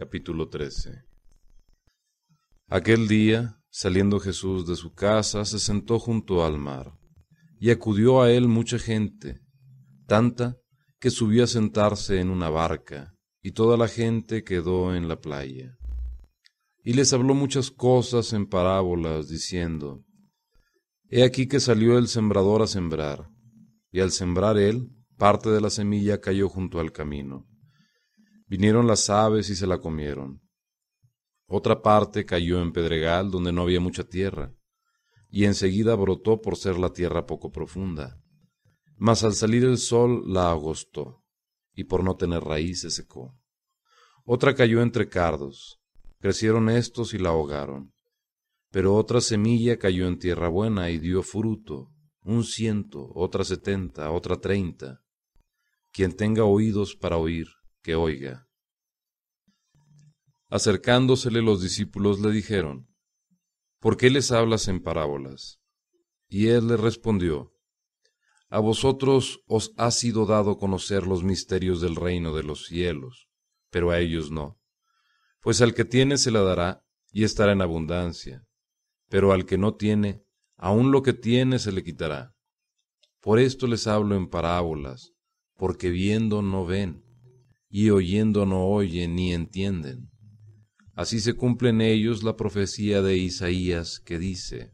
Capítulo 13 Aquel día, saliendo Jesús de su casa, se sentó junto al mar, y acudió a él mucha gente, tanta que subió a sentarse en una barca, y toda la gente quedó en la playa. Y les habló muchas cosas en parábolas, diciendo, He aquí que salió el sembrador a sembrar, y al sembrar él, parte de la semilla cayó junto al camino Vinieron las aves y se la comieron. Otra parte cayó en pedregal donde no había mucha tierra, y enseguida brotó por ser la tierra poco profunda. Mas al salir el sol la agostó, y por no tener raíz se secó. Otra cayó entre cardos, crecieron estos y la ahogaron. Pero otra semilla cayó en tierra buena y dio fruto, un ciento, otra setenta, otra treinta. Quien tenga oídos para oír, que oiga. Acercándosele los discípulos le dijeron, ¿Por qué les hablas en parábolas? Y él le respondió, A vosotros os ha sido dado conocer los misterios del reino de los cielos, pero a ellos no. Pues al que tiene se la dará y estará en abundancia, pero al que no tiene, aun lo que tiene se le quitará. Por esto les hablo en parábolas, porque viendo no ven, y oyendo no oyen ni entienden. Así se cumple en ellos la profecía de Isaías que dice,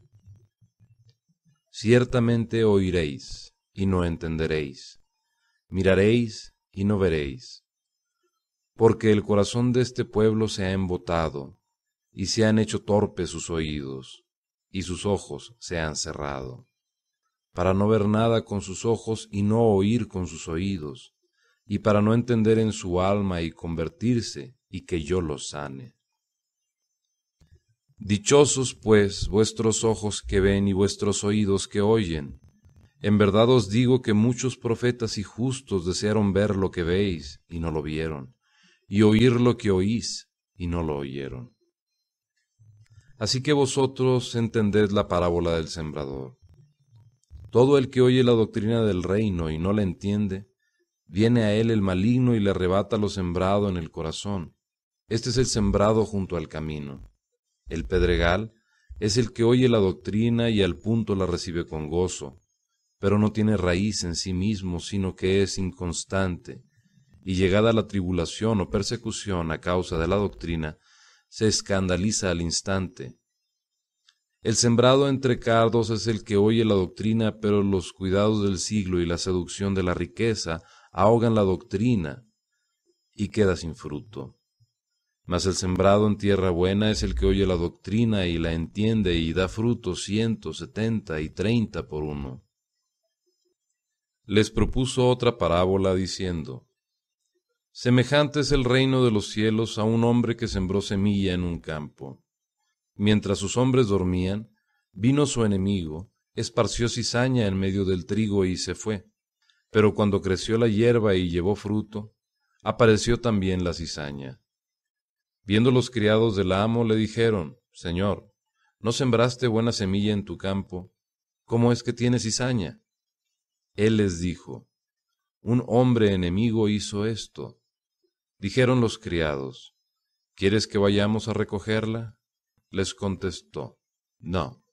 Ciertamente oiréis y no entenderéis, miraréis y no veréis, porque el corazón de este pueblo se ha embotado, y se han hecho torpes sus oídos, y sus ojos se han cerrado, para no ver nada con sus ojos y no oír con sus oídos, y para no entender en su alma y convertirse y que yo los sane. Dichosos, pues, vuestros ojos que ven y vuestros oídos que oyen. En verdad os digo que muchos profetas y justos desearon ver lo que veis y no lo vieron, y oír lo que oís y no lo oyeron. Así que vosotros entended la parábola del sembrador. Todo el que oye la doctrina del reino y no la entiende, Viene a él el maligno y le arrebata lo sembrado en el corazón. Este es el sembrado junto al camino. El pedregal es el que oye la doctrina y al punto la recibe con gozo, pero no tiene raíz en sí mismo, sino que es inconstante, y llegada la tribulación o persecución a causa de la doctrina, se escandaliza al instante. El sembrado entre cardos es el que oye la doctrina, pero los cuidados del siglo y la seducción de la riqueza ahogan la doctrina y queda sin fruto. Mas el sembrado en tierra buena es el que oye la doctrina y la entiende y da fruto ciento, setenta y treinta por uno. Les propuso otra parábola diciendo, Semejante es el reino de los cielos a un hombre que sembró semilla en un campo. Mientras sus hombres dormían, vino su enemigo, esparció cizaña en medio del trigo y se fue pero cuando creció la hierba y llevó fruto, apareció también la cizaña. Viendo los criados del amo, le dijeron, Señor, ¿no sembraste buena semilla en tu campo? ¿Cómo es que tiene cizaña? Él les dijo, Un hombre enemigo hizo esto. Dijeron los criados, ¿Quieres que vayamos a recogerla? Les contestó, No.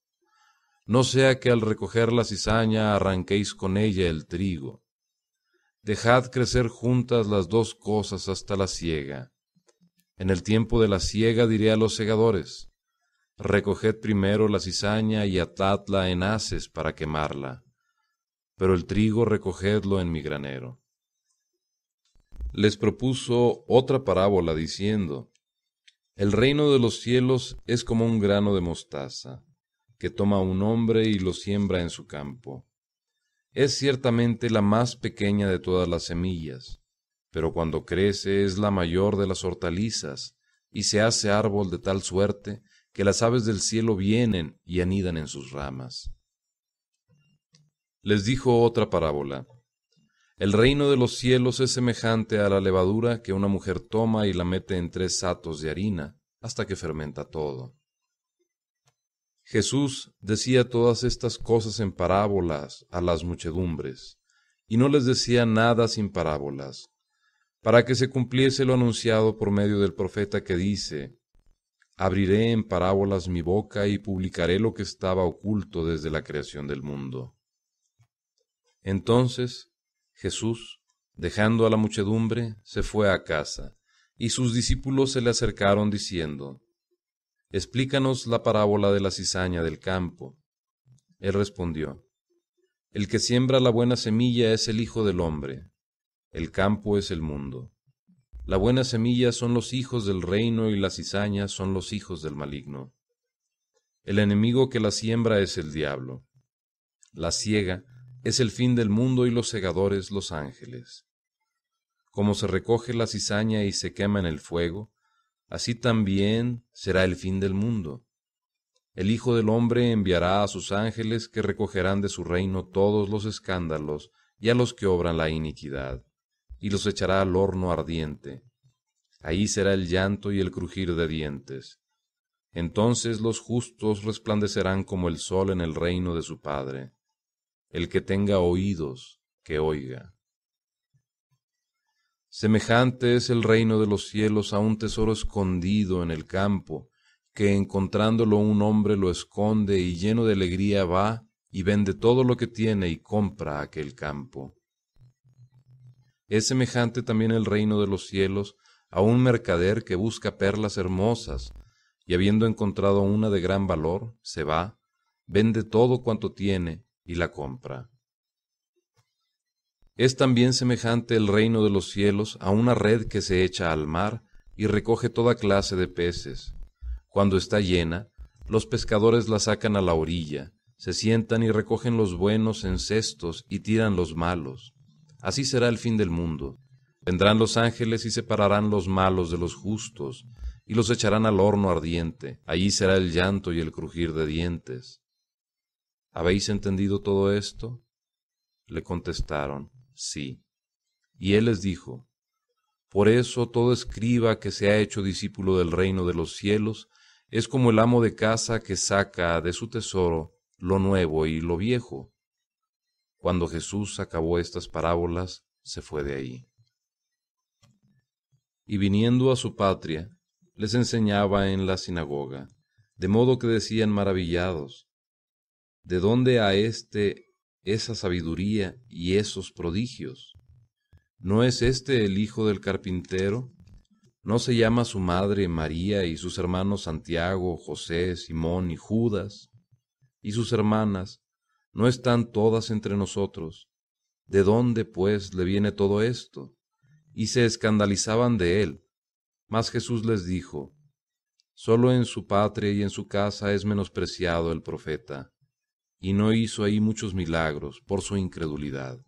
No sea que al recoger la cizaña arranquéis con ella el trigo. Dejad crecer juntas las dos cosas hasta la siega. En el tiempo de la siega diré a los segadores, recoged primero la cizaña y atadla en haces para quemarla, pero el trigo recogedlo en mi granero. Les propuso otra parábola diciendo, El reino de los cielos es como un grano de mostaza, que toma un hombre y lo siembra en su campo es ciertamente la más pequeña de todas las semillas, pero cuando crece es la mayor de las hortalizas, y se hace árbol de tal suerte que las aves del cielo vienen y anidan en sus ramas. Les dijo otra parábola. El reino de los cielos es semejante a la levadura que una mujer toma y la mete en tres satos de harina, hasta que fermenta todo. Jesús decía todas estas cosas en parábolas a las muchedumbres, y no les decía nada sin parábolas, para que se cumpliese lo anunciado por medio del profeta que dice, Abriré en parábolas mi boca y publicaré lo que estaba oculto desde la creación del mundo. Entonces Jesús, dejando a la muchedumbre, se fue a casa, y sus discípulos se le acercaron diciendo, explícanos la parábola de la cizaña del campo. Él respondió, El que siembra la buena semilla es el Hijo del Hombre, el campo es el mundo. La buena semilla son los hijos del reino y la cizaña son los hijos del maligno. El enemigo que la siembra es el diablo. La ciega es el fin del mundo y los segadores los ángeles. Como se recoge la cizaña y se quema en el fuego, así también será el fin del mundo. El Hijo del Hombre enviará a sus ángeles que recogerán de su reino todos los escándalos y a los que obran la iniquidad, y los echará al horno ardiente. Ahí será el llanto y el crujir de dientes. Entonces los justos resplandecerán como el sol en el reino de su Padre. El que tenga oídos, que oiga. Semejante es el reino de los cielos a un tesoro escondido en el campo, que encontrándolo un hombre lo esconde y lleno de alegría va y vende todo lo que tiene y compra aquel campo. Es semejante también el reino de los cielos a un mercader que busca perlas hermosas, y habiendo encontrado una de gran valor, se va, vende todo cuanto tiene y la compra. Es también semejante el reino de los cielos a una red que se echa al mar y recoge toda clase de peces. Cuando está llena, los pescadores la sacan a la orilla, se sientan y recogen los buenos en cestos y tiran los malos. Así será el fin del mundo. Vendrán los ángeles y separarán los malos de los justos, y los echarán al horno ardiente. Allí será el llanto y el crujir de dientes. ¿Habéis entendido todo esto? Le contestaron, Sí. Y él les dijo, Por eso todo escriba que se ha hecho discípulo del reino de los cielos es como el amo de casa que saca de su tesoro lo nuevo y lo viejo. Cuando Jesús acabó estas parábolas, se fue de ahí. Y viniendo a su patria, les enseñaba en la sinagoga, de modo que decían maravillados, ¿de dónde a éste esa sabiduría y esos prodigios? ¿No es este el hijo del carpintero? ¿No se llama su madre María y sus hermanos Santiago, José, Simón y Judas? ¿Y sus hermanas? ¿No están todas entre nosotros? ¿De dónde, pues, le viene todo esto? Y se escandalizaban de él. Mas Jesús les dijo, Solo en su patria y en su casa es menospreciado el profeta y no hizo ahí muchos milagros por su incredulidad.